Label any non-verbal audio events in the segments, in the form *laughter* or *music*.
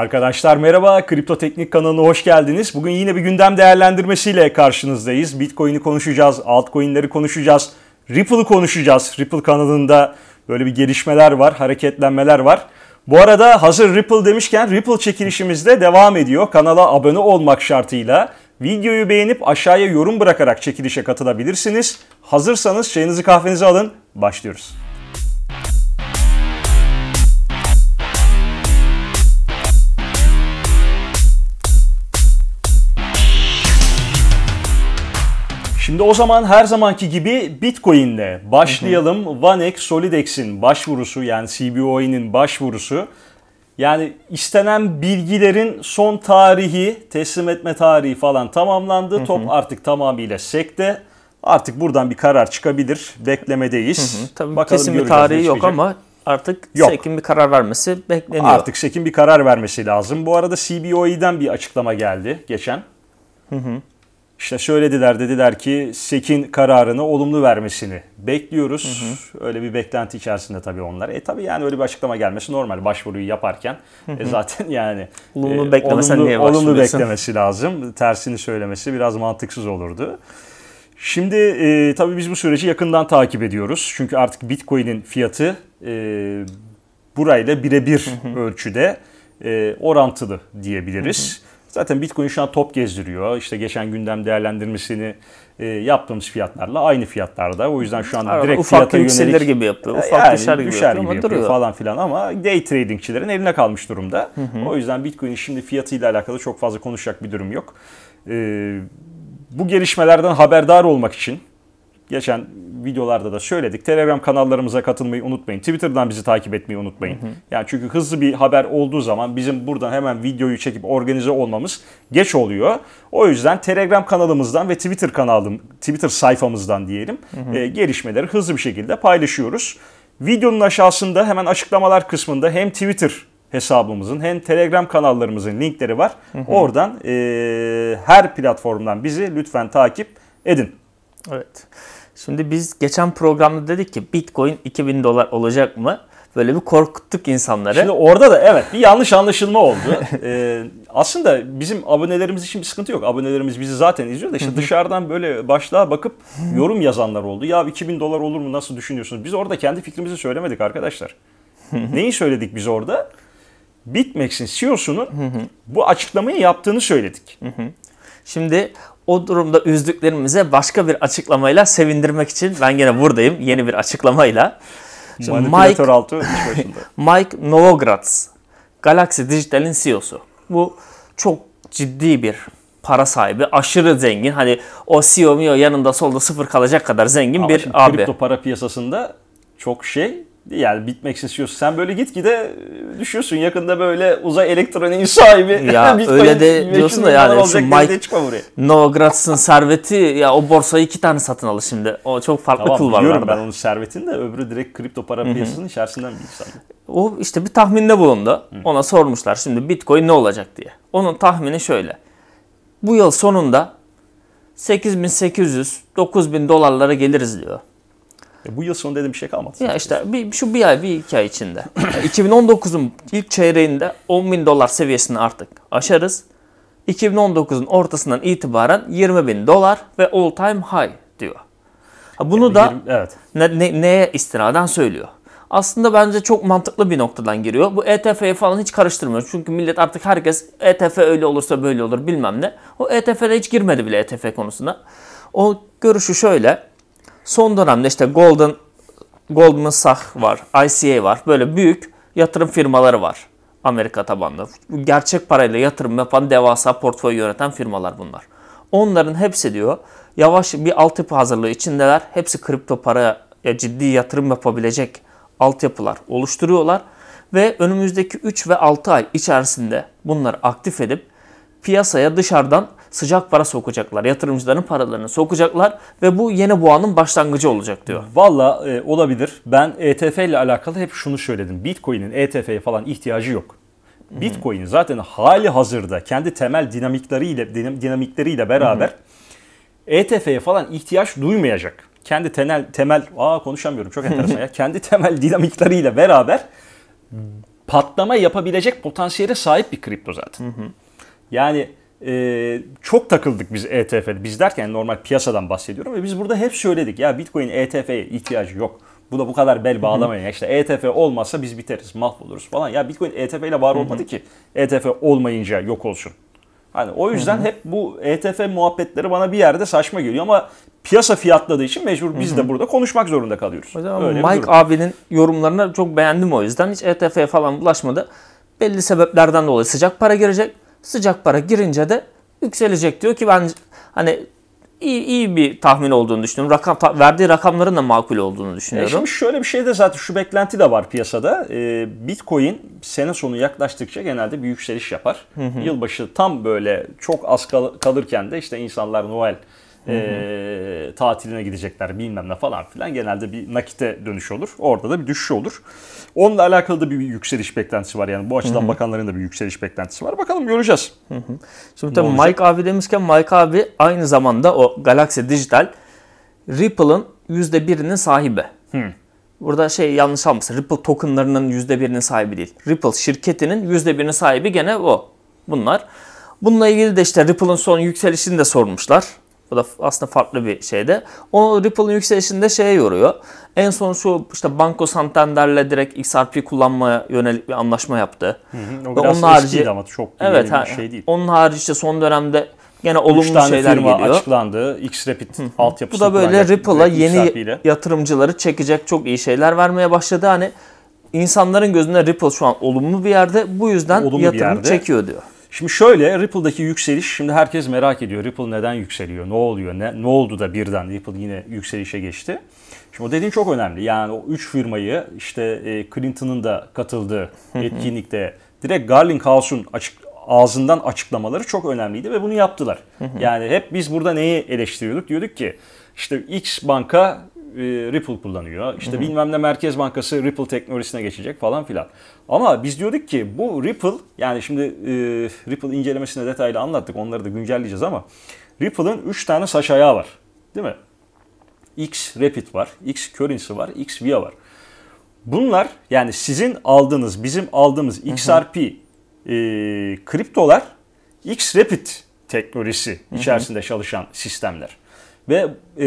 Arkadaşlar merhaba, Kripto Teknik kanalına hoş geldiniz. Bugün yine bir gündem değerlendirmesiyle karşınızdayız. Bitcoin'i konuşacağız, altcoin'leri konuşacağız, Ripple'ı konuşacağız. Ripple kanalında böyle bir gelişmeler var, hareketlenmeler var. Bu arada hazır Ripple demişken Ripple çekilişimiz de devam ediyor. Kanala abone olmak şartıyla videoyu beğenip aşağıya yorum bırakarak çekilişe katılabilirsiniz. Hazırsanız çayınızı kahvenizi alın, başlıyoruz. Şimdi o zaman her zamanki gibi Bitcoin'le başlayalım. Vanek Solidex'in başvurusu yani CBOE'nin başvurusu. Yani istenen bilgilerin son tarihi, teslim etme tarihi falan tamamlandı. Hı hı. Top artık tamamıyla sekte. Artık buradan bir karar çıkabilir. Beklemedeyiz. Hı hı. Tabii Bakalım kesin bir tarihi yok ama artık yok. SEC'in bir karar vermesi bekleniyor. Artık SEC'in bir karar vermesi lazım. Bu arada CBOE'den bir açıklama geldi geçen. Hı hı. İşte şöyle dediler dediler ki SEK'in kararını olumlu vermesini bekliyoruz. Hı hı. Öyle bir beklenti içerisinde tabii onlar. E tabii yani öyle bir açıklama gelmesi normal başvuruyu yaparken. Hı hı. E zaten yani olumlu e, olumlu, niye olumlu beklemesi lazım. Tersini söylemesi biraz mantıksız olurdu. Şimdi e, tabii biz bu süreci yakından takip ediyoruz. Çünkü artık Bitcoin'in fiyatı e, burayla birebir ölçüde e, orantılı diyebiliriz. Hı hı. Zaten Bitcoin şu an top gezdiriyor. İşte geçen gündem değerlendirmesini e, yaptığımız fiyatlarla aynı fiyatlarda. O yüzden şu anda direkt ufak fiyata yönelik. Ufak gibi yapıyor. E, ufak yani, düşer düşer yapıyor, gibi yapıyor duruyor. falan filan ama day tradingçilerin eline kalmış durumda. Hı hı. O yüzden Bitcoin'in şimdi fiyatıyla alakalı çok fazla konuşacak bir durum yok. E, bu gelişmelerden haberdar olmak için geçen videolarda da söyledik. Telegram kanallarımıza katılmayı unutmayın. Twitter'dan bizi takip etmeyi unutmayın. Hı hı. Yani çünkü hızlı bir haber olduğu zaman bizim buradan hemen videoyu çekip organize olmamız geç oluyor. O yüzden Telegram kanalımızdan ve Twitter kanalım Twitter sayfamızdan diyelim hı hı. E, gelişmeleri hızlı bir şekilde paylaşıyoruz. Videonun aşağısında hemen açıklamalar kısmında hem Twitter hesabımızın hem Telegram kanallarımızın linkleri var. Hı hı. Oradan e, her platformdan bizi lütfen takip edin. Evet. Şimdi biz geçen programda dedik ki Bitcoin 2000 dolar olacak mı? Böyle bir korkuttuk insanları. Şimdi orada da evet bir yanlış anlaşılma oldu. *laughs* ee, aslında bizim abonelerimiz için bir sıkıntı yok. Abonelerimiz bizi zaten izliyor da işte dışarıdan böyle başlığa bakıp yorum yazanlar oldu. Ya 2000 dolar olur mu nasıl düşünüyorsunuz? Biz orada kendi fikrimizi söylemedik arkadaşlar. Neyi söyledik biz orada? Bitmex'in CEO'sunun bu açıklamayı yaptığını söyledik. Şimdi o durumda üzdüklerimize başka bir açıklamayla sevindirmek için ben gene buradayım yeni bir açıklamayla. Mike, altı *laughs* Mike Novogratz, Galaxy Digital'in CEO'su. Bu çok ciddi bir para sahibi, aşırı zengin. Hani o CEO mio e yanında solda sıfır kalacak kadar zengin Ama bir abi. Kripto para piyasasında çok şey yani bitmek istiyorsun. Sen böyle gitgide düşüyorsun. Yakında böyle uzay elektroniğin sahibi. *laughs* Ya *laughs* öyle de diyorsun da yani şu Mike Novogratz'ın serveti ya o borsayı iki tane satın alı şimdi. O çok farklı tamam, kıl var. Biliyorum ben onun servetini de öbürü direkt kripto para piyasasının içerisinden bir insan. O işte bir tahminde bulundu. Hı. Ona sormuşlar şimdi bitcoin ne olacak diye. Onun tahmini şöyle. Bu yıl sonunda 8800-9000 dolarlara geliriz diyor. E, bu yıl sonu dedim bir şey kalmadı. Ya işte bir, şu bir ay bir iki ay içinde. 2019'un ilk çeyreğinde 10 bin dolar seviyesini artık aşarız. 2019'un ortasından itibaren 20 bin dolar ve all time high diyor. Bunu da 20, evet. ne, ne, neye istinaden söylüyor? Aslında bence çok mantıklı bir noktadan giriyor. Bu ETF'ye falan hiç karıştırmıyor. Çünkü millet artık herkes ETF öyle olursa böyle olur bilmem ne. O ETF'de hiç girmedi bile ETF konusunda. O görüşü şöyle. Son dönemde işte Golden Goldman Sachs var, ICA var. Böyle büyük yatırım firmaları var Amerika tabanlı. Gerçek parayla yatırım yapan devasa portföy yöneten firmalar bunlar. Onların hepsi diyor yavaş bir altyapı hazırlığı içindeler. Hepsi kripto paraya ciddi yatırım yapabilecek altyapılar oluşturuyorlar. Ve önümüzdeki 3 ve 6 ay içerisinde bunları aktif edip piyasaya dışarıdan sıcak para sokacaklar. Yatırımcıların paralarını sokacaklar ve bu yeni boğanın başlangıcı olacak diyor. Valla e, olabilir. Ben ETF ile alakalı hep şunu söyledim. Bitcoin'in ETF'ye falan ihtiyacı yok. Bitcoin zaten hali hazırda kendi temel dinamikleriyle dinamikleriyle beraber ETF'ye falan ihtiyaç duymayacak. Kendi temel temel aa konuşamıyorum çok enteresan ya. *laughs* Kendi temel dinamikleriyle beraber patlama yapabilecek potansiyele sahip bir kripto zaten. yani e, çok takıldık biz ETF'de. Biz derken normal piyasadan bahsediyorum ve biz burada hep söyledik ya Bitcoin ETF'ye ihtiyacı yok. Bu da bu kadar bel bağlamayın. İşte ETF olmazsa biz biteriz, mahvoluruz falan. Ya Bitcoin ETF ile var olmadı ki. ETF olmayınca yok olsun. Hani o yüzden hep bu ETF muhabbetleri bana bir yerde saçma geliyor ama piyasa fiyatladığı için mecbur biz de burada konuşmak zorunda kalıyoruz. O Öyle Mike abinin yorumlarına çok beğendim o yüzden. Hiç ETF falan bulaşmadı. Belli sebeplerden dolayı sıcak para girecek. Sıcak para girince de yükselecek diyor ki ben hani iyi, iyi bir tahmin olduğunu düşünüyorum. Rakam verdiği rakamların da makul olduğunu düşünüyorum. E şimdi şöyle bir şey de zaten şu beklenti de var piyasada. E, Bitcoin sene sonu yaklaştıkça genelde bir yükseliş yapar. Hı hı. Yılbaşı tam böyle çok az kal- kalırken de işte insanlar Noel e, tatiline gidecekler bilmem ne falan filan. Genelde bir nakite dönüş olur. Orada da bir düşüş olur. Onunla alakalı da bir yükseliş beklentisi var. Yani bu açıdan hı hı. bakanların da bir yükseliş beklentisi var. Bakalım göreceğiz. Hı hı. Şimdi tabii Mike abi demişken Mike abi aynı zamanda o Galaxy Digital Ripple'ın %1'inin sahibi. Hı. Burada şey yanlış almasın. Ripple tokenlarının %1'inin sahibi değil. Ripple şirketinin %1'inin sahibi gene o. Bunlar. Bununla ilgili de işte Ripple'ın son yükselişini de sormuşlar. Bu da aslında farklı bir şeyde. O Ripple'ın yükselişinde şeye yoruyor. En son şu işte Banco Santander'le direkt XRP kullanmaya yönelik bir anlaşma yaptı. Hı hı, o Ve biraz onun harici değil ama çok evet, bir şey değil. Onun harici işte son dönemde Gene olumlu tane şeyler firma geliyor. açıklandı. X-Rapid altyapısı. Bu da böyle Ripple'a yeni XRP'yle. yatırımcıları çekecek çok iyi şeyler vermeye başladı. Hani insanların gözünde Ripple şu an olumlu bir yerde. Bu yüzden olumlu yatırım çekiyor diyor. Şimdi şöyle Ripple'daki yükseliş şimdi herkes merak ediyor. Ripple neden yükseliyor? Ne oluyor? Ne, ne oldu da birden Ripple yine yükselişe geçti? Şimdi o dediğin çok önemli. Yani o üç firmayı işte e, Clinton'ın da katıldığı etkinlikte direkt Garling House'un açık, ağzından açıklamaları çok önemliydi ve bunu yaptılar. yani hep biz burada neyi eleştiriyorduk? Diyorduk ki işte X banka e, Ripple kullanıyor. İşte hı hı. bilmem ne Merkez Bankası Ripple teknolojisine geçecek falan filan. Ama biz diyorduk ki bu Ripple yani şimdi e, Ripple incelemesine detaylı anlattık. Onları da güncelleyeceğiz ama Ripple'ın 3 tane saç ayağı var. Değil mi? X Rapid var, X Currency var, X Via var. Bunlar yani sizin aldığınız, bizim aldığımız XRP hı hı. E, kriptolar X Rapid teknolojisi içerisinde hı hı. çalışan sistemler. Ve e,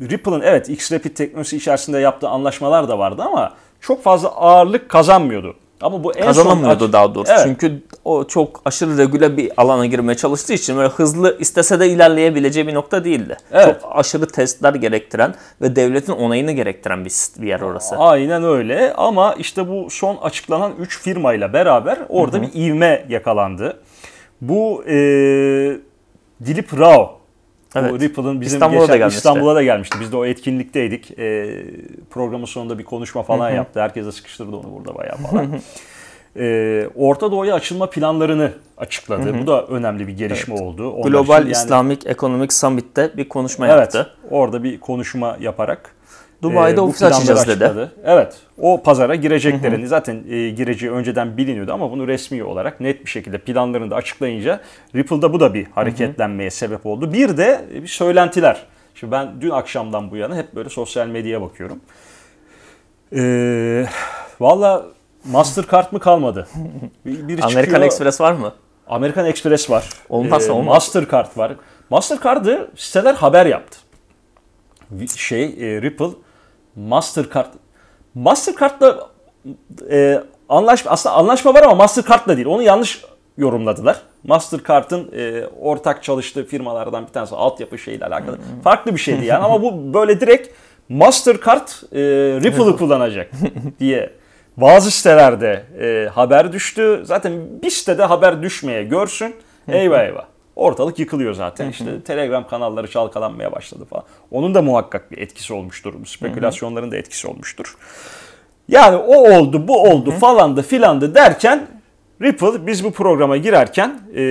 Ripple'ın evet x teknolojisi içerisinde yaptığı anlaşmalar da vardı ama çok fazla ağırlık kazanmıyordu. Ama bu en kazanamıyordu son... daha doğrusu. Evet. Çünkü o çok aşırı regüle bir alana girmeye çalıştığı için böyle hızlı istese de ilerleyebileceği bir nokta değildi. Evet. Çok aşırı testler gerektiren ve devletin onayını gerektiren bir, bir yer orası. Aynen öyle ama işte bu son açıklanan 3 firmayla beraber orada Hı-hı. bir ivme yakalandı. Bu e, Dilip Rao Evet. Bu Ripple'ın bizim İstanbul'a geçen, da gelmişti. İstanbul'a da gelmişti. Biz de o etkinlikteydik. E, programın sonunda bir konuşma falan yaptı. Herkese sıkıştırdı onu burada bayağı falan. *laughs* e, Orta Doğu'ya açılma planlarını açıkladı. Bu da önemli bir gelişme evet. oldu. Onlar Global yani... Islamic Economic Summit'te bir konuşma evet, yaptı. Orada bir konuşma yaparak Dubai'de e, ofis açacağız dedi. Açıkladı. Evet. O pazara gireceklerini Hı-hı. zaten e, gireceği önceden biliniyordu ama bunu resmi olarak net bir şekilde planlarını da açıklayınca Ripple'da bu da bir hareketlenmeye Hı-hı. sebep oldu. Bir de e, bir söylentiler. Şimdi ben dün akşamdan bu yana hep böyle sosyal medyaya bakıyorum. Ee, Valla Mastercard mı kalmadı? Biri *laughs* Amerikan Express var mı? Amerikan Express var. Olmazsa ee, olmaz. Mastercard var. Mastercard'ı siteler haber yaptı. Şey e, Ripple Mastercard Mastercard'la e, anlaşma aslında anlaşma var ama Mastercard'la değil. Onu yanlış yorumladılar. Mastercard'ın e, ortak çalıştığı firmalardan bir tanesi altyapı şeyiyle alakalı. Hmm, hmm. Farklı bir şeydi yani *laughs* ama bu böyle direkt Mastercard e, Ripple'ı kullanacak *laughs* diye bazı sitelerde e, haber düştü. Zaten bir sitede haber düşmeye görsün. Eyvah eyvah ortalık yıkılıyor zaten. İşte Telegram kanalları çalkalanmaya başladı falan. Onun da muhakkak bir etkisi olmuştur. Spekülasyonların da etkisi olmuştur. Yani o oldu, bu oldu falandı filandı derken Ripple biz bu programa girerken e,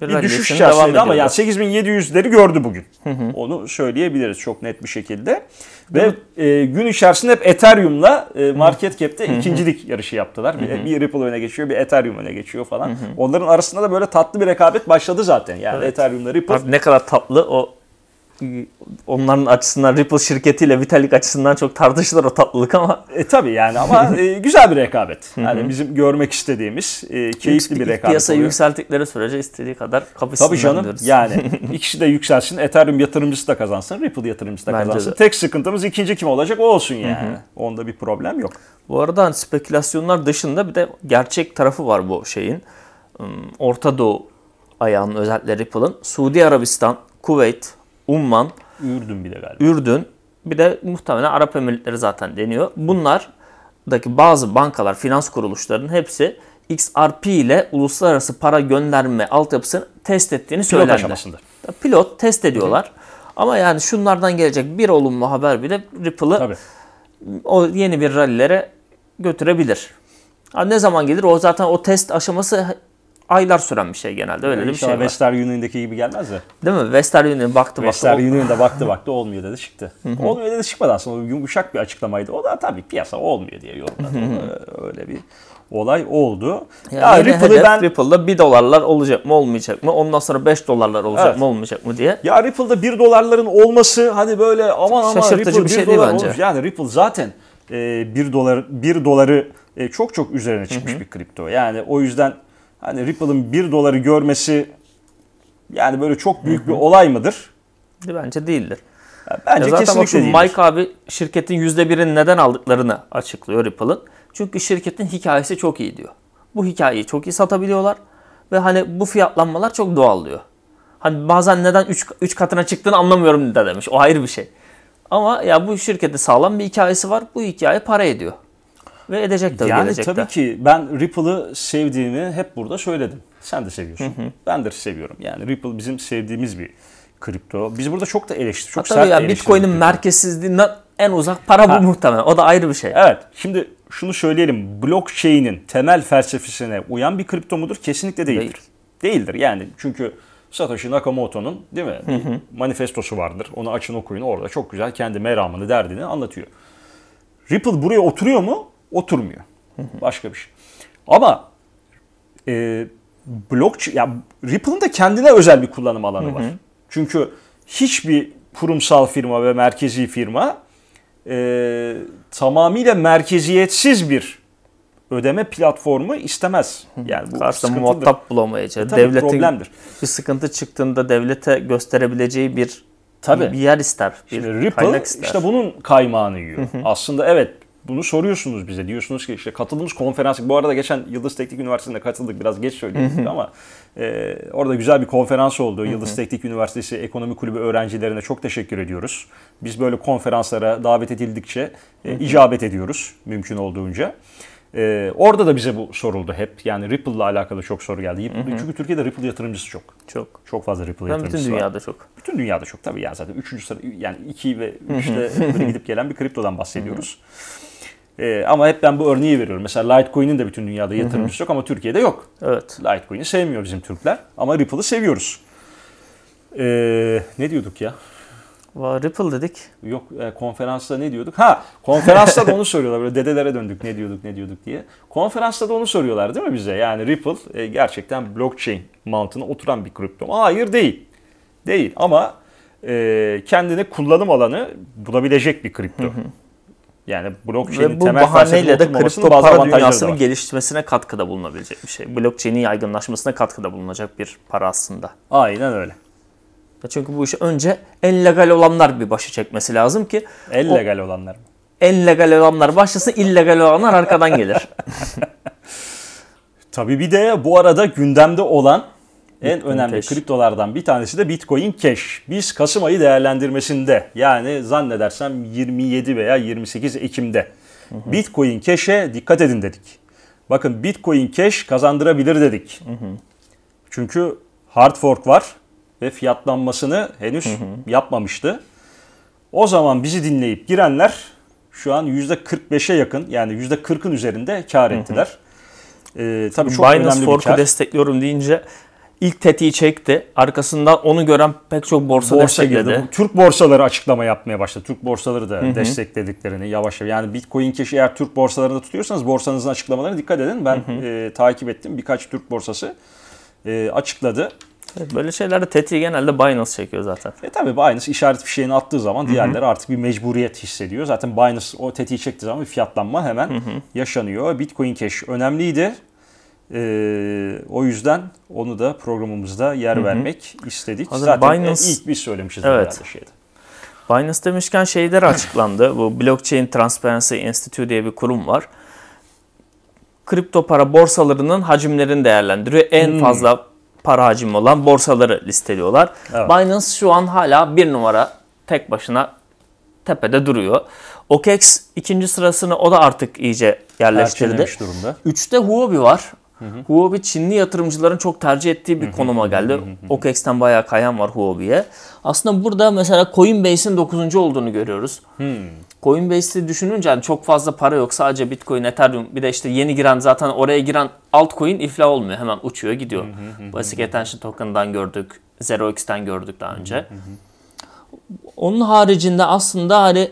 bir, bir düşüş içerisindeydi ama yani 8700'leri gördü bugün. Hı hı. Onu söyleyebiliriz çok net bir şekilde. Ve e, gün içerisinde hep Ethereum'la e, market cap'te hı hı. ikincilik yarışı yaptılar. Bir, hı hı. bir Ripple öne geçiyor, bir Ethereum öne geçiyor falan. Hı hı. Onların arasında da böyle tatlı bir rekabet başladı zaten. Yani evet. Ethereum'la Ripple. Abi ne kadar tatlı o onların açısından Ripple şirketiyle Vitalik açısından çok tartışılır o tatlılık ama. E tabi yani ama e, güzel bir rekabet. Yani bizim görmek istediğimiz e, keyifli bir rekabet Piyasayı oluyor. yükselttikleri sürece istediği kadar kapışsınlar Tabii canım yani *laughs* ikisi de yükselsin. Ethereum yatırımcısı da kazansın. Ripple yatırımcısı da Bence kazansın. De. Tek sıkıntımız ikinci kim olacak o olsun yani. Onda bir problem yok. Bu arada hani spekülasyonlar dışında bir de gerçek tarafı var bu şeyin. Hmm, Orta Doğu ayağının özellikle Ripple'ın. Suudi Arabistan, Kuveyt, Umman, Ürdün bir de galiba. Ürdün, bir de muhtemelen Arap Emirlikleri zaten deniyor. Bunlardaki bazı bankalar, finans kuruluşlarının hepsi XRP ile uluslararası para gönderme altyapısını test ettiğini Pilot söylendi. aşamasında. Pilot test ediyorlar. Hı. Ama yani şunlardan gelecek bir olumlu haber bile Ripple'ı o yeni bir rallilere götürebilir. Ha, ne zaman gelir? O zaten o test aşaması aylar süren bir şey genelde öyle yani bir şey var. Western Union'daki gibi gelmez de. Değil mi? Western Union baktı Western baktı. Western Union'da baktı baktı olmuyor dedi çıktı. olmuyor dedi çıkmadı aslında yumuşak bir açıklamaydı. O da tabii piyasa olmuyor diye yorumladı. Ee, öyle bir olay oldu. Yani ya Ripple'ı ben... Ripple'da 1 dolarlar olacak mı olmayacak mı? Ondan sonra 5 dolarlar olacak evet. mı olmayacak mı diye. Ya Ripple'da 1 dolarların olması hani böyle aman aman Şaşırtıcı Ripple bir şey değil bence. Olmuş. Yani Ripple zaten e, 1 dolar 1 doları e, çok çok üzerine çıkmış Hı-hı. bir kripto. Yani o yüzden Hani Ripple'ın 1 doları görmesi yani böyle çok büyük Hı-hı. bir olay mıdır? Bence değildir. bence ya zaten kesinlikle değildir. Mike abi şirketin %1'ini neden aldıklarını açıklıyor Ripple'ın. Çünkü şirketin hikayesi çok iyi diyor. Bu hikayeyi çok iyi satabiliyorlar ve hani bu fiyatlanmalar çok doğal diyor. Hani bazen neden 3 katına çıktığını anlamıyorum da demiş. O ayrı bir şey. Ama ya bu şirkette sağlam bir hikayesi var. Bu hikaye para ediyor ve edecek tabii yani gelecekte. Yani tabii ki ben Ripple'ı sevdiğimi hep burada söyledim. Sen de seviyorsun. Hı hı. Ben de seviyorum. Yani Ripple bizim sevdiğimiz bir kripto. Biz burada çok da eleştirdik. Çok ha, tabii sert ya Bitcoin'in merkezsizliğinden en uzak para ha. bu muhtemelen. O da ayrı bir şey. Evet. Şimdi şunu söyleyelim. Blockchain'in temel felsefesine uyan bir kripto mudur? Kesinlikle değildir. Değil. Değildir. Yani çünkü Satoshi Nakamoto'nun değil mi? Hı hı. Manifestosu vardır. Onu açın okuyun. Orada çok güzel kendi meramını, derdini anlatıyor. Ripple buraya oturuyor mu? oturmuyor. Başka bir şey. Ama e, blok ya Ripple'ın da kendine özel bir kullanım alanı var. Çünkü hiçbir kurumsal firma ve merkezi firma e, tamamıyla merkeziyetsiz bir ödeme platformu istemez. Yani bu Karşı muhatap bulamayacağı E, Devletin problemdir. bir sıkıntı çıktığında devlete gösterebileceği bir tabii. bir yer ister. Bir Şimdi Ripple ister. işte bunun kaymağını yiyor. Aslında evet bunu soruyorsunuz bize. Diyorsunuz ki işte katıldığımız konferans. Bu arada geçen Yıldız Teknik Üniversitesi'nde katıldık. Biraz geç söyledik ama e, orada güzel bir konferans oldu. Yıldız Teknik Üniversitesi Ekonomi Kulübü öğrencilerine çok teşekkür ediyoruz. Biz böyle konferanslara davet edildikçe e, icabet ediyoruz mümkün olduğunca. Ee, orada da bize bu soruldu hep. Yani Ripple'la alakalı çok soru geldi. hı hı. Çünkü Türkiye'de Ripple yatırımcısı çok. Çok. Çok fazla Ripple ben yatırımcısı bütün dünyada var. çok. Bütün dünyada çok tabii ya zaten. Üçüncü sıra yani iki ve üçte böyle gidip gelen bir kriptodan bahsediyoruz. Hı hı. E, ama hep ben bu örneği veriyorum. Mesela Litecoin'in de bütün dünyada yatırımcısı yok ama Türkiye'de yok. Evet. Litecoin'i sevmiyor bizim Türkler ama Ripple'ı seviyoruz. E, ne diyorduk ya? Ripple dedik. Yok e, konferansta ne diyorduk? Ha konferansta da onu soruyorlar böyle dedelere döndük ne diyorduk ne diyorduk diye. Konferansta da onu soruyorlar değil mi bize? Yani Ripple e, gerçekten blockchain mantığına oturan bir kripto. Hayır değil. Değil ama e, kendine kullanım alanı bulabilecek bir kripto. Hı hı. Yani blockchain'in temel bahaneyle de kripto para dünyasının gelişmesine katkıda bulunabilecek bir şey. Blockchain'in yaygınlaşmasına katkıda bulunacak bir para aslında. Aynen öyle. Çünkü bu işi önce en legal olanlar bir başı çekmesi lazım ki. En legal olanlar mı? En legal olanlar başlasın, illegal olanlar arkadan gelir. *laughs* Tabii bir de bu arada gündemde olan en Bitcoin önemli Cash. kriptolardan bir tanesi de Bitcoin Cash. Biz Kasım ayı değerlendirmesinde yani zannedersem 27 veya 28 Ekim'de hı hı. Bitcoin Cash'e dikkat edin dedik. Bakın Bitcoin Cash kazandırabilir dedik. Hı hı. Çünkü hard fork var ve fiyatlanmasını henüz hı hı. yapmamıştı. O zaman bizi dinleyip girenler şu an %45'e yakın yani %40'ın üzerinde kar ettiler. Hı hı. Ee, tabii çok Binance önemli Fork'u destekliyorum deyince İlk tetiği çekti. arkasında onu gören pek çok borsa, borsa destekledi. Girdi. Türk borsaları açıklama yapmaya başladı. Türk borsaları da Hı-hı. desteklediklerini yavaş yavaş. Yani Bitcoin keşi eğer Türk borsalarında tutuyorsanız borsanızın açıklamalarına dikkat edin. Ben e, takip ettim. Birkaç Türk borsası e, açıkladı. böyle şeylerde tetiği genelde Binance çekiyor zaten. E tabi Binance işaret fişeğini attığı zaman diğerleri Hı-hı. artık bir mecburiyet hissediyor. Zaten Binance o tetiği çektiği zaman bir fiyatlanma hemen Hı-hı. yaşanıyor. Bitcoin Cash önemliydi. Ee, o yüzden onu da programımızda yer Hı-hı. vermek istedik. Hazır Zaten e, Binance, ilk biz söylemişiz evet. şeyde. Binance demişken şeyler açıklandı. Bu Blockchain Transparency Institute diye bir kurum var. Kripto para borsalarının hacimlerini değerlendiriyor. En hmm. fazla para hacmi olan borsaları listeliyorlar. Evet. Binance şu an hala bir numara tek başına tepede duruyor. OKEX ikinci sırasını o da artık iyice yerleştirdi. durumda. Üçte Huobi var. Hı hı. Huobi Çinli yatırımcıların çok tercih ettiği bir hı hı. konuma geldi. OKEx'ten bayağı kayan var Huobi'ye. Aslında burada mesela Coinbase'in 9. olduğunu görüyoruz. Hı. Coinbase'i düşününce yani çok fazla para yok. Sadece Bitcoin, Ethereum bir de işte yeni giren zaten oraya giren altcoin iflah olmuyor. Hemen uçuyor gidiyor. Hı hı Basic Attention Token'dan gördük. ZeroX'ten gördük daha önce. Hı hı Onun haricinde aslında hani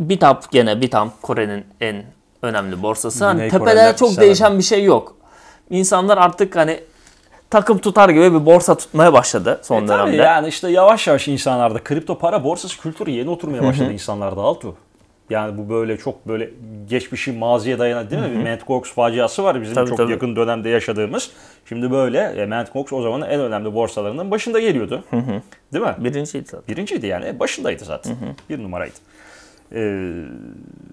Bitap gene Bitap Kore'nin en önemli borsası. Hani tepeler çok değişen bir şey yok. İnsanlar artık hani takım tutar gibi bir borsa tutmaya başladı son e, dönemde. yani işte yavaş yavaş insanlarda kripto para borsası kültürü yeni oturmaya başladı insanlarda altı. Yani bu böyle çok böyle geçmişi maziye dayanan değil mi? Hı-hı. Bir faciası var bizim tabii, çok tabii. yakın dönemde yaşadığımız. Şimdi böyle e, Mt. Gox o zaman en önemli borsalarının başında geliyordu. Hı-hı. Değil mi? Birinciydi zaten. Birinciydi yani e, başındaydı zaten. Hı-hı. Bir numaraydı. Ee,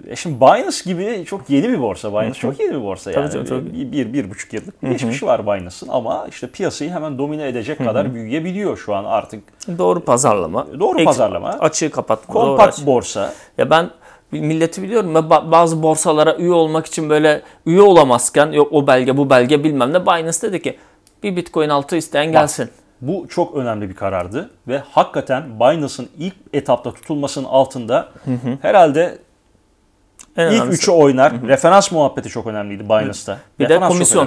e şimdi Binance gibi çok yeni bir borsa. Binance çok yeni bir borsa yani. Tabii, tabii. Bir, bir, bir buçuk yıllık bir geçmişi var Binance'ın ama işte piyasayı hemen domine edecek Hı-hı. kadar büyüyebiliyor şu an artık. Doğru pazarlama. Doğru Ek, pazarlama. Açığı kapatma. Kompakt borsa. Ya ben milleti biliyorum ve bazı borsalara üye olmak için böyle üye olamazken yok o belge bu belge bilmem ne Binance dedi ki bir bitcoin altı isteyen gelsin. Bak. Bu çok önemli bir karardı ve hakikaten Binance'ın ilk etapta tutulmasının altında hı hı. herhalde en ilk üçü oynar. Hı hı. Referans muhabbeti çok önemliydi Binance'da. Bir Referans de komisyon.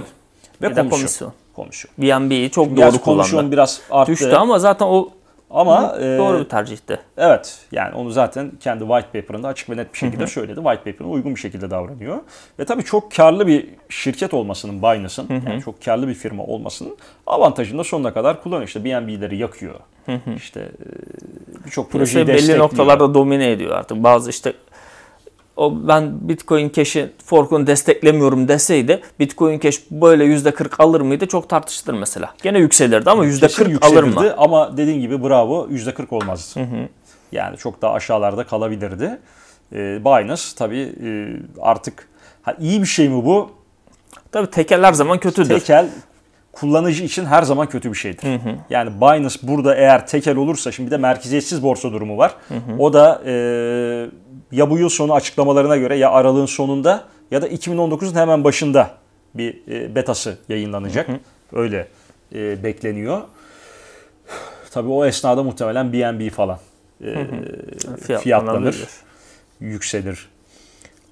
Ve bir komisyon. de komisyon. Komisyon. BNB'yi çok Gerçi doğru kullandı. Komisyon biraz arttı. Düştü ama zaten o ama Hı, e, doğru bir tercihti. Evet. Yani onu zaten kendi white paper'ında açık ve net bir şekilde söyledi. White paper'ına uygun bir şekilde davranıyor. Ve tabii çok karlı bir şirket olmasının Binance'ın yani çok karlı bir firma olmasının avantajını da sonuna kadar kullanıyor. İşte BNB'leri yakıyor. Hı-hı. İşte e, birçok projeyi Piyasayı belli noktalarda domine ediyor artık. Bazı işte o ben Bitcoin Cash'i forkunu desteklemiyorum deseydi Bitcoin Cash böyle yüzde %40 alır mıydı? Çok tartışılır mesela. Gene yükselirdi ama %40 Kesin alır mı? Ama dediğin gibi bravo yüzde %40 olmaz. Hı hı. Yani çok daha aşağılarda kalabilirdi. Ee, Binance tabii e, artık ha, iyi bir şey mi bu? Tabii tekel her zaman kötüdür. Tekel kullanıcı için her zaman kötü bir şeydir. Hı hı. Yani Binance burada eğer tekel olursa şimdi bir de merkeziyetsiz borsa durumu var. Hı hı. O da e, ya bu yıl sonu açıklamalarına göre ya aralığın sonunda ya da 2019'un hemen başında bir e, betası yayınlanacak. Hı hı. Öyle e, bekleniyor. Tabii o esnada muhtemelen BNB falan e, hı hı. fiyatlanır, yükselir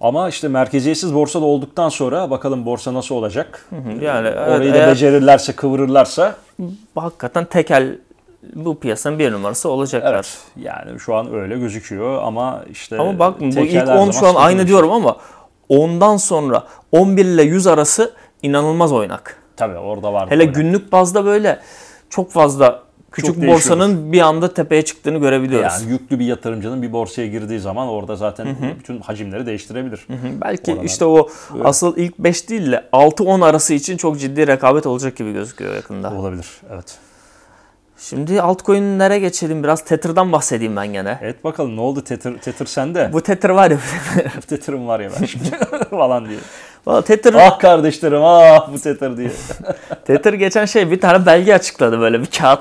ama işte merkeziyetsiz borsa da olduktan sonra bakalım borsa nasıl olacak. Hı hı. Yani ee, orayı evet, da becerirlerse, kıvırırlarsa hakikaten tekel bu piyasanın bir numarası olacaklar. Evet. Yani şu an öyle gözüküyor ama işte Ama bak bu ilk 10 şu an aynı diyorum ama ondan sonra 11 ile 100 arası inanılmaz oynak. Tabii orada var. Hele oynak. günlük bazda böyle çok fazla Küçük çok borsanın bir anda tepeye çıktığını görebiliyoruz. Yani yüklü bir yatırımcının bir borsaya girdiği zaman orada zaten Hı-hı. bütün hacimleri değiştirebilir. Hı-hı. Belki Oradan. işte o Öyle. asıl ilk 5 değil de 6-10 arası için çok ciddi rekabet olacak gibi gözüküyor yakında. Olabilir evet. Şimdi altcoin'lere geçelim. Biraz Tether'dan bahsedeyim ben gene. Evet bakalım ne oldu Tether, Tether sende? Bu Tether var ya. *laughs* Tether'ım var ya ben şimdi *laughs* falan diye. Valla Tether... Ah kardeşlerim ah bu Tether diye. *laughs* Tether geçen şey bir tane belge açıkladı böyle bir kağıt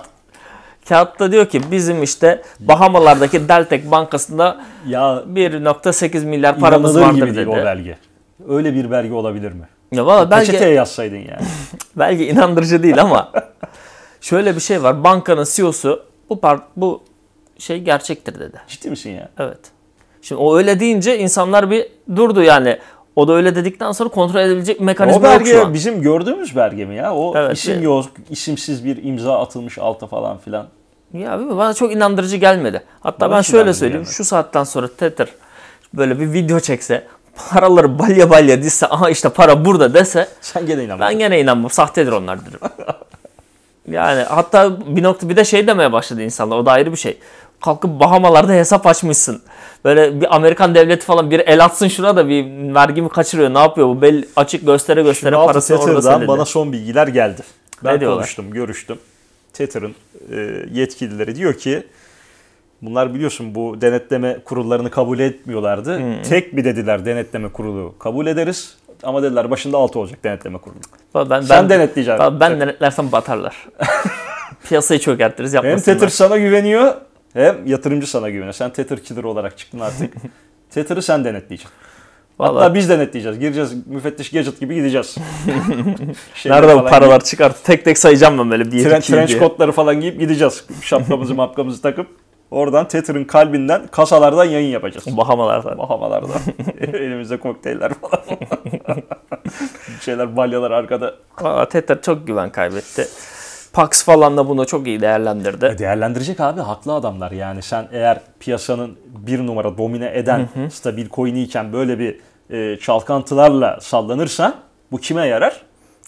Kağıtta diyor ki bizim işte Bahamalardaki Deltek Bankası'nda 1.8 milyar paramız vardır gibi dedi. Değil o belge. Öyle bir belge olabilir mi? Ya valla belge peçeteye yazsaydın yani. *laughs* belge inandırıcı değil ama *laughs* şöyle bir şey var. Bankanın CEO'su bu par bu şey gerçektir dedi. Ciddi misin ya? Evet. Şimdi o öyle deyince insanlar bir durdu yani. O da öyle dedikten sonra kontrol edebilecek bir mekanizma o belge, yok şu an. bizim gördüğümüz belge mi ya? O evet, isim yok, isimsiz bir imza atılmış alta falan filan. Ya bilmiyorum bana çok inandırıcı gelmedi. Hatta bana ben şöyle söyleyeyim. Gelmedi. Şu saatten sonra Tether böyle bir video çekse paraları balya balya dizse aha işte para burada dese Sen gene inanmam. Ben gene inanmam. Sahtedir onlar derim. yani hatta bir nokta bir de şey demeye başladı insanlar. O da ayrı bir şey kalkıp Bahamalarda hesap açmışsın. Böyle bir Amerikan devleti falan bir el atsın şuna da bir vergi mi kaçırıyor ne yapıyor bu belli açık göstere göstere Şimdi parası orada söyledi. Bana son bilgiler geldi. Ben ne konuştum görüştüm. Tether'ın e, yetkilileri diyor ki bunlar biliyorsun bu denetleme kurullarını kabul etmiyorlardı. Hmm. Tek bir dediler denetleme kurulu kabul ederiz ama dediler başında 6 olacak denetleme kurulu. Ben, ben, denetleyeceksin. Ben, ben denetlersem batarlar. *laughs* Piyasayı çökertiriz yapmasınlar. Hem Tether sana güveniyor hem yatırımcı sana güveniyor. Sen Tether killer olarak çıktın artık. *laughs* Tether'ı sen denetleyeceksin. Vallahi... Hatta biz denetleyeceğiz. Gireceğiz müfettiş gadget gibi gideceğiz. *laughs* Nerede bu paralar giyip... çıkar? Tek tek sayacağım ben böyle bir Tren, Trench kotları falan giyip gideceğiz. Şapkamızı *laughs* mapkamızı takıp. Oradan Tether'ın kalbinden kasalardan yayın yapacağız. Bahamalardan. Bahamalardan. Elimizde kokteyller falan. şeyler balyalar arkada. Valla Tether çok güven kaybetti. Pax falan da bunu çok iyi değerlendirdi. E, değerlendirecek abi haklı adamlar yani sen eğer piyasanın bir numara domine eden hı hı. stabil coin'i iken böyle bir e, çalkantılarla sallanırsan bu kime yarar?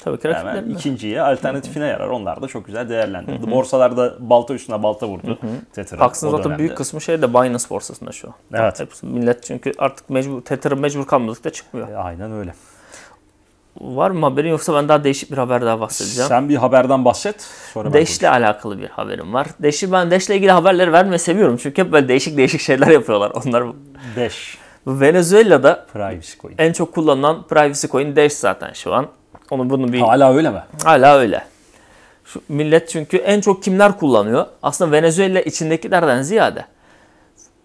Tabii ki Hemen ikinciye alternatifine Hı-hı. yarar. Onlar da çok güzel değerlendirdi. Hı-hı. Borsalarda balta üstüne balta vurdu. Tether. Pax'ın zaten büyük kısmı şey de Binance borsasında şu an. Evet. Hepsi millet çünkü artık mecbur Tether'ı mecbur kalmadık da çıkmıyor. E, aynen öyle. Var mı haberin yoksa ben daha değişik bir haber daha bahsedeceğim. Sen bir haberden bahset. Sonra Deş'le alakalı bir haberim var. Deş'i ben Deş'le ilgili haberleri vermeyi seviyorum. Çünkü hep böyle değişik değişik şeyler yapıyorlar onlar. Deş. Venezuela'da privacy coin. en çok kullanılan privacy coin Dash zaten şu an. Onu bunu bir Hala öyle mi? Hala öyle. Şu millet çünkü en çok kimler kullanıyor? Aslında Venezuela içindekilerden ziyade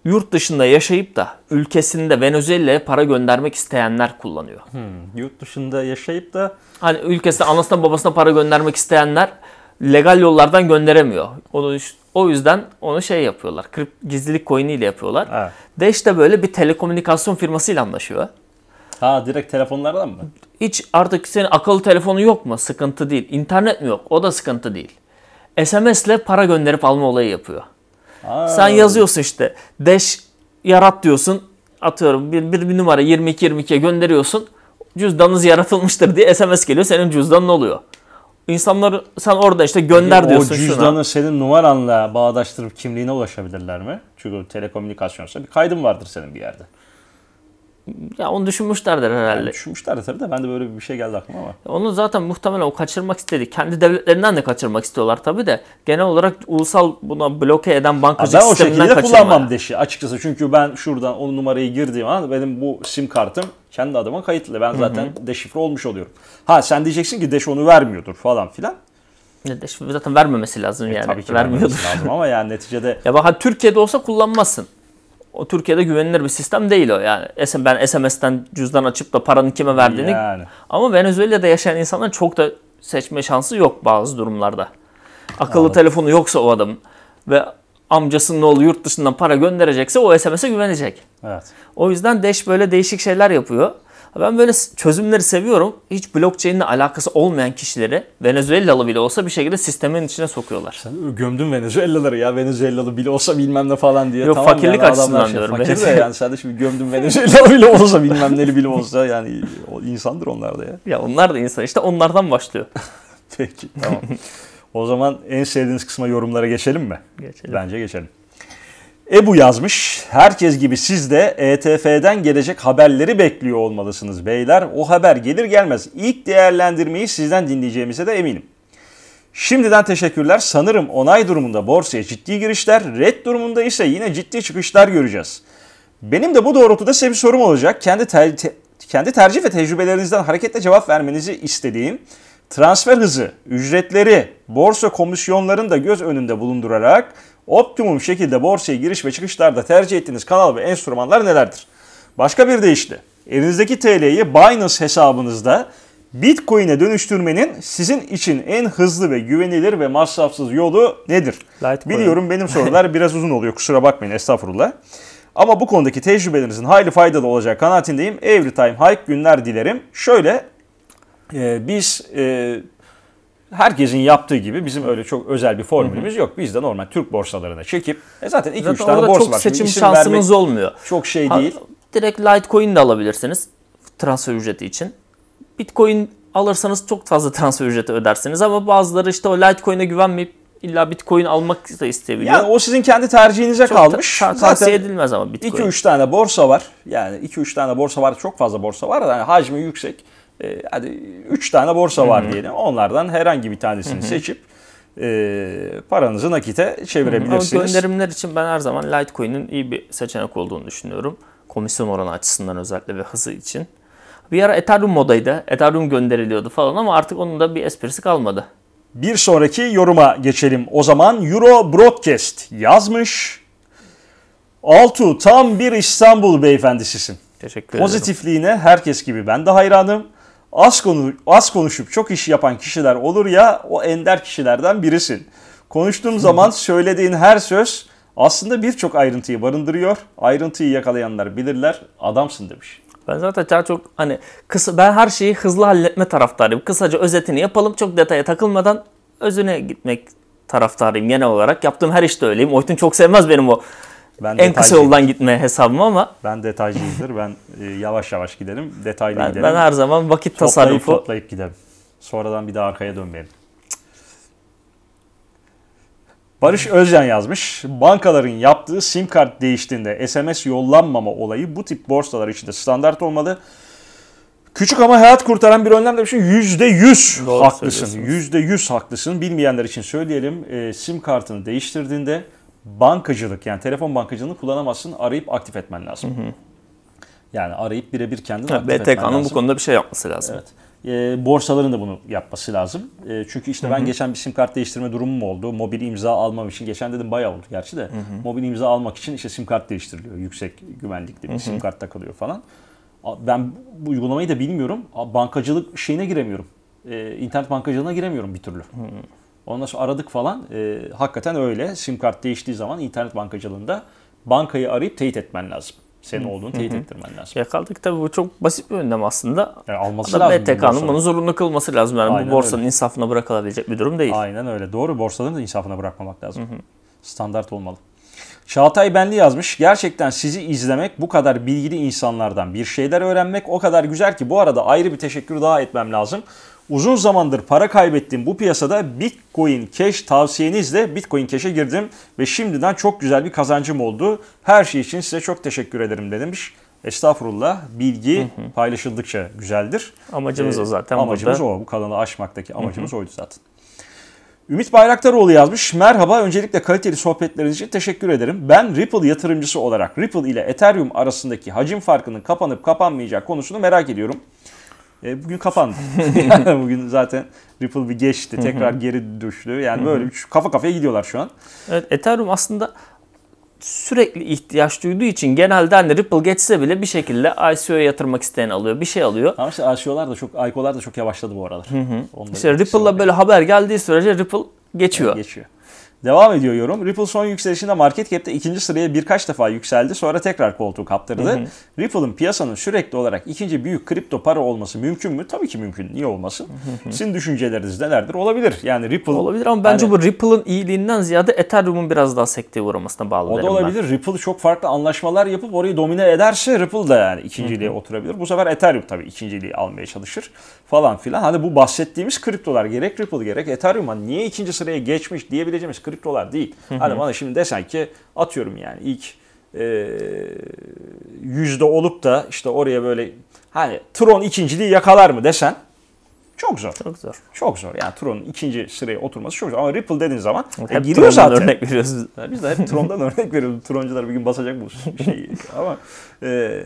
yurt dışında yaşayıp da ülkesinde Venezuela'ya para göndermek isteyenler kullanıyor. Hmm, yurt dışında yaşayıp da hani ülkesinde anasına babasına para göndermek isteyenler legal yollardan gönderemiyor. Onu o yüzden onu şey yapıyorlar. Gizlilik coin'i ile yapıyorlar. Evet. De işte böyle bir telekomünikasyon firmasıyla anlaşıyor. Ha direkt telefonlardan mı? Hiç artık senin akıllı telefonu yok mu? Sıkıntı değil. İnternet mi yok? O da sıkıntı değil. SMS ile para gönderip alma olayı yapıyor. Aa. Sen yazıyorsun işte. Dash yarat diyorsun. Atıyorum bir, bir, bir numara 22-22'ye gönderiyorsun. Cüzdanınız yaratılmıştır diye SMS geliyor. Senin cüzdanın oluyor. İnsanlar sen orada işte gönder Peki, diyorsun. O cüzdanı şuna. senin numaranla bağdaştırıp kimliğine ulaşabilirler mi? Çünkü telekomünikasyonsa bir kaydın vardır senin bir yerde ya onu düşünmüşlerdir herhalde. Yani düşünmüşlerdir tabii de ben de böyle bir şey geldi aklıma ama. Onu zaten muhtemelen o kaçırmak istedi. Kendi devletlerinden de kaçırmak istiyorlar tabii de. Genel olarak ulusal buna bloke eden bankacılık ben sisteminden kaçırma. Ben o şekilde kullanmam deşi açıkçası. Çünkü ben şuradan o numarayı girdiğim an benim bu sim kartım kendi adıma kayıtlı. Ben zaten Hı-hı. deşifre olmuş oluyorum. Ha sen diyeceksin ki deş onu vermiyordur falan filan. Deş zaten vermemesi lazım e, yani. Tabii ki vermiyordur. vermemesi lazım ama yani neticede. *laughs* Ya bak ha, Türkiye'de olsa kullanmazsın. O Türkiye'de güvenilir bir sistem değil o yani. Ben SMS'ten cüzdan açıp da paranın kime verdiğini. Yani. Ama Venezuela'da yaşayan insanların çok da seçme şansı yok bazı durumlarda. Akıllı evet. telefonu yoksa o adam ve amcasının oğlu yurt dışından para gönderecekse o SMS'e güvenecek. Evet. O yüzden Deş böyle değişik şeyler yapıyor. Ben böyle çözümleri seviyorum. Hiç blockchain'le alakası olmayan kişileri Venezuelalı bile olsa bir şekilde sistemin içine sokuyorlar. Sen gömdün Venezuelaları ya Venezuelalı bile olsa bilmem ne falan diye. Yok tamam fakirlik yani açısından şey, diyorum. Fakir de *laughs* yani sen de şimdi gömdün Venezuelalı bile olsa bilmem neli bile olsa yani o insandır onlar da ya. Ya onlar da insan işte onlardan başlıyor. *laughs* Peki tamam. o zaman en sevdiğiniz kısma yorumlara geçelim mi? Geçelim. Bence geçelim. Ebu yazmış. Herkes gibi siz de ETF'den gelecek haberleri bekliyor olmalısınız beyler. O haber gelir gelmez ilk değerlendirmeyi sizden dinleyeceğimize de eminim. Şimdiden teşekkürler. Sanırım onay durumunda borsaya ciddi girişler, red durumunda ise yine ciddi çıkışlar göreceğiz. Benim de bu doğrultuda size bir sorum olacak. Kendi ter- te- kendi tercih ve tecrübelerinizden hareketle cevap vermenizi istediğim transfer hızı, ücretleri, borsa komisyonlarını da göz önünde bulundurarak Optimum şekilde borsaya giriş ve çıkışlarda tercih ettiğiniz kanal ve enstrümanlar nelerdir? Başka bir deyişle elinizdeki TL'yi Binance hesabınızda Bitcoin'e dönüştürmenin sizin için en hızlı ve güvenilir ve masrafsız yolu nedir? Light. Biliyorum benim sorular *laughs* biraz uzun oluyor kusura bakmayın estağfurullah. Ama bu konudaki tecrübelerinizin hayli faydalı olacağı kanaatindeyim. Every time hike günler dilerim. Şöyle e, biz e, herkesin yaptığı gibi bizim öyle çok özel bir formülümüz yok. Biz de normal Türk borsalarına çekip e zaten 2-3 tane borsa çok var. seçim Şimdi şansımız olmuyor. Çok şey değil. direkt Litecoin de alabilirsiniz transfer ücreti için. Bitcoin alırsanız çok fazla *laughs* transfer ücreti ödersiniz ama bazıları işte o Litecoin'e güvenmeyip illa Bitcoin almak da isteyebiliyor. Yani o sizin kendi tercihinize çok kalmış. Ta- ta- tavsiye edilmez ama Bitcoin. 2-3 tane borsa var. Yani 2-3 tane borsa var. Çok fazla borsa var. Yani hacmi yüksek e, hadi 3 tane borsa var diyelim. Onlardan herhangi bir tanesini seçip e, paranızı nakite çevirebilirsiniz. Ama gönderimler için ben her zaman Litecoin'in iyi bir seçenek olduğunu düşünüyorum. Komisyon oranı açısından özellikle ve hızı için. Bir ara Ethereum modaydı. Ethereum gönderiliyordu falan ama artık onun da bir esprisi kalmadı. Bir sonraki yoruma geçelim. O zaman Euro Broadcast yazmış. Altu tam bir İstanbul beyefendisisin. Teşekkür ederim. Pozitifliğine herkes gibi ben de hayranım. Az, konu, az konuşup çok iş yapan kişiler olur ya o ender kişilerden birisin. Konuştuğun zaman söylediğin her söz aslında birçok ayrıntıyı barındırıyor. Ayrıntıyı yakalayanlar bilirler adamsın demiş. Ben zaten daha çok hani kısa, ben her şeyi hızlı halletme taraftarıyım. Kısaca özetini yapalım çok detaya takılmadan özüne gitmek taraftarıyım genel olarak. Yaptığım her işte öyleyim. Oytun çok sevmez benim o ben en kısa yoldan gitme hesabım ama. Ben detaycıyızdır. ben e, yavaş yavaş gidelim, Detaylı ben, giderim. Ben her zaman vakit toplayıp, tasarrufu. Toplayıp giderim. Sonradan bir daha arkaya dönmeyelim. Barış Özcan yazmış. Bankaların yaptığı sim kart değiştiğinde SMS yollanmama olayı bu tip borsalar için de standart olmalı. Küçük ama hayat kurtaran bir önlem demişim. Yüzde yüz haklısın. Yüzde yüz haklısın. Bilmeyenler için söyleyelim. E, sim kartını değiştirdiğinde bankacılık yani telefon bankacılığını kullanamazsın. Arayıp aktif etmen lazım. Hı hı. Yani arayıp birebir kendini aktif etmen lazım. bu konuda bir şey yapması lazım. Evet. E, borsaların da bunu yapması lazım. E, çünkü işte Hı-hı. ben geçen bir sim kart değiştirme durumum oldu. Mobil imza almam için. Geçen dedim bayağı oldu gerçi de. Hı-hı. Mobil imza almak için işte sim kart değiştiriliyor. Yüksek güvenlikli bir Hı-hı. sim kart takılıyor falan. Ben bu uygulamayı da bilmiyorum. Bankacılık şeyine giremiyorum. E, internet bankacılığına giremiyorum bir türlü. Hı-hı. Ondan sonra aradık falan. E, hakikaten öyle. Sim kart değiştiği zaman internet bankacılığında bankayı arayıp teyit etmen lazım. Senin olduğunu teyit ettirmen lazım. Yakaldık tabii bu çok basit bir önlem aslında. Yani alması Adam lazım. E BTK'nın bunu zorunlu kılması lazım. Yani Aynen bu borsanın öyle. insafına bırakılabilecek bir durum değil. Aynen öyle. Doğru borsaların da insafına bırakmamak lazım. Standart olmalı. Çağatay Benli yazmış. Gerçekten sizi izlemek, bu kadar bilgili insanlardan bir şeyler öğrenmek o kadar güzel ki bu arada ayrı bir teşekkür daha etmem lazım. Uzun zamandır para kaybettiğim bu piyasada Bitcoin Cash tavsiyenizle Bitcoin Cash'e girdim ve şimdiden çok güzel bir kazancım oldu. Her şey için size çok teşekkür ederim demiş. Estağfurullah bilgi hı hı. paylaşıldıkça güzeldir. Amacımız ee, o zaten. Amacımız burada. o. Bu kanalı aşmaktaki amacımız hı hı. oydu zaten. Ümit Bayraktaroğlu yazmış. Merhaba, öncelikle kaliteli sohbetleriniz için teşekkür ederim. Ben Ripple yatırımcısı olarak Ripple ile Ethereum arasındaki hacim farkının kapanıp kapanmayacağı konusunu merak ediyorum. E, bugün kapandı. *laughs* *laughs* bugün zaten Ripple bir geçti. Tekrar geri düştü. Yani böyle üç, kafa kafaya gidiyorlar şu an. Evet Ethereum aslında sürekli ihtiyaç duyduğu için genelde hani Ripple geçse bile bir şekilde ICO'ya yatırmak isteyen alıyor. Bir şey alıyor. Ama işte ICO'lar da çok, ICO'lar da çok yavaşladı bu aralar. İşte şey Ripple'la böyle haber geldiği sürece Ripple geçiyor. Evet, geçiyor. Devam ediyor yorum. Ripple son yükselişinde market cap'te ikinci sıraya birkaç defa yükseldi. Sonra tekrar koltuğu kaptırdı. Hı Ripple'ın piyasanın sürekli olarak ikinci büyük kripto para olması mümkün mü? Tabii ki mümkün. Niye olmasın? Sizin düşünceleriniz nelerdir? Olabilir. Yani Ripple... Olabilir ama bence hani, bu Ripple'ın iyiliğinden ziyade Ethereum'un biraz daha sekteye uğramasına bağlı. O da olabilir. Ben. Ripple çok farklı anlaşmalar yapıp orayı domine ederse Ripple da yani ikinciliğe hı oturabilir. Bu sefer Ethereum tabii ikinciliği almaya çalışır falan filan. Hani bu bahsettiğimiz kriptolar gerek Ripple gerek Ethereum niye ikinci sıraya geçmiş diyebileceğimiz kırık dolar değil. Hani bana şimdi desen ki atıyorum yani ilk e, yüzde olup da işte oraya böyle hani Tron ikinciliği yakalar mı desen çok zor. Çok zor. Çok zor. Yani Tron'un ikinci sıraya oturması çok zor. Ama Ripple dediğin zaman hep e, giriyor Tron'dan zaten. örnek veriyoruz. Yani biz de hep Tron'dan *laughs* örnek veriyoruz. Troncular bir gün basacak bu şeyi. ama e,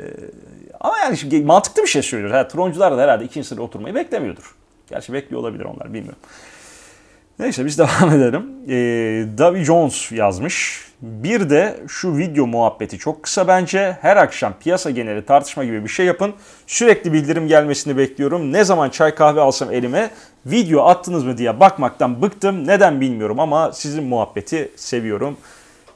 ama yani şimdi mantıklı bir şey söylüyoruz. Ha, Troncular da herhalde ikinci sıraya oturmayı beklemiyordur. Gerçi bekliyor olabilir onlar bilmiyorum. Neyse biz *laughs* devam edelim. Ee, Davy Jones yazmış. Bir de şu video muhabbeti çok kısa bence. Her akşam piyasa geneli tartışma gibi bir şey yapın. Sürekli bildirim gelmesini bekliyorum. Ne zaman çay kahve alsam elime video attınız mı diye bakmaktan bıktım. Neden bilmiyorum ama sizin muhabbeti seviyorum.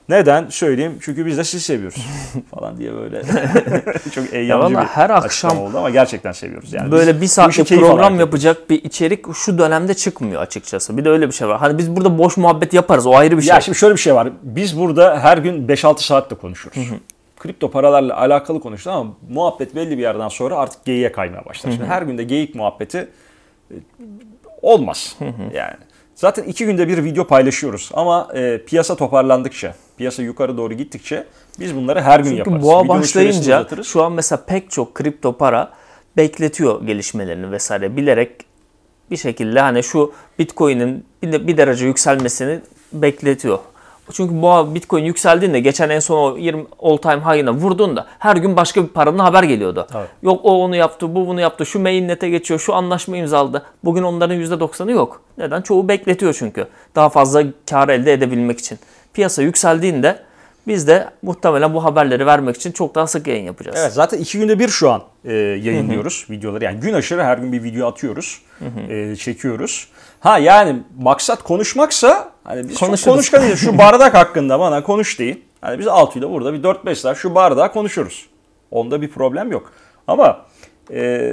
Neden? Söyleyeyim. Çünkü biz de sizi seviyoruz *laughs* falan diye böyle. *laughs* Çok eğlenceli bir her akşam oldu ama gerçekten seviyoruz yani. Böyle biz, bir saatlik program yapacak bir içerik şu dönemde çıkmıyor açıkçası. Bir de öyle bir şey var. Hani biz burada boş muhabbet yaparız o ayrı bir şey. Ya şimdi şöyle bir şey var. Biz burada her gün 5-6 saatte konuşuruz. kripto paralarla alakalı konuştu ama muhabbet belli bir yerden sonra artık geyiğe kaymaya başlar. Şimdi her günde geyik muhabbeti e, olmaz yani. Zaten iki günde bir video paylaşıyoruz ama e, piyasa toparlandıkça, piyasa yukarı doğru gittikçe biz bunları her gün Çünkü yaparız. Çünkü boğa başlayınca şu an mesela pek çok kripto para bekletiyor gelişmelerini vesaire bilerek bir şekilde hani şu Bitcoin'in bir, derece yükselmesini bekletiyor. Çünkü bu Bitcoin yükseldiğinde geçen en son o 20 all time high'ına vurduğunda her gün başka bir paranın haber geliyordu. Evet. Yok o onu yaptı, bu bunu yaptı, şu mainnet'e geçiyor, şu anlaşma imzaladı. Bugün onların %90'ı yok. Neden? Çoğu bekletiyor çünkü. Daha fazla kar elde edebilmek için piyasa yükseldiğinde biz de muhtemelen bu haberleri vermek için çok daha sık yayın yapacağız. Evet zaten iki günde bir şu an e, yayınlıyoruz Hı-hı. videoları. Yani gün aşırı her gün bir video atıyoruz, Hı-hı. e, çekiyoruz. Ha yani maksat konuşmaksa hani biz Konuşuruz. şu *laughs* bardak hakkında bana konuş deyin. Hani biz altıyla burada bir 4-5 saat şu bardağı konuşuruz. Onda bir problem yok. Ama e,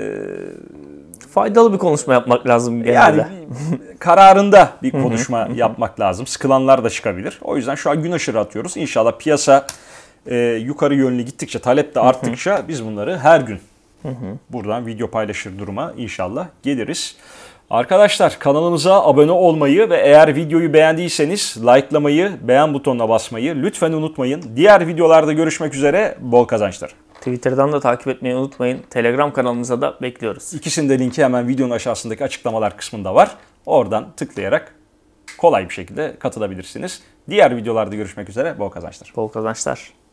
faydalı bir konuşma yapmak lazım genelde. Yani kararında bir konuşma yapmak lazım. Sıkılanlar da çıkabilir. O yüzden şu an gün aşırı atıyoruz. İnşallah piyasa e, yukarı yönlü gittikçe, talep de arttıkça biz bunları her gün buradan video paylaşır duruma inşallah geliriz. Arkadaşlar kanalımıza abone olmayı ve eğer videoyu beğendiyseniz likelamayı, beğen butonuna basmayı lütfen unutmayın. Diğer videolarda görüşmek üzere, bol kazançlar. Twitter'dan da takip etmeyi unutmayın. Telegram kanalımıza da bekliyoruz. İkisinin de linki hemen videonun aşağısındaki açıklamalar kısmında var. Oradan tıklayarak kolay bir şekilde katılabilirsiniz. Diğer videolarda görüşmek üzere. Bol kazançlar. Bol kazançlar.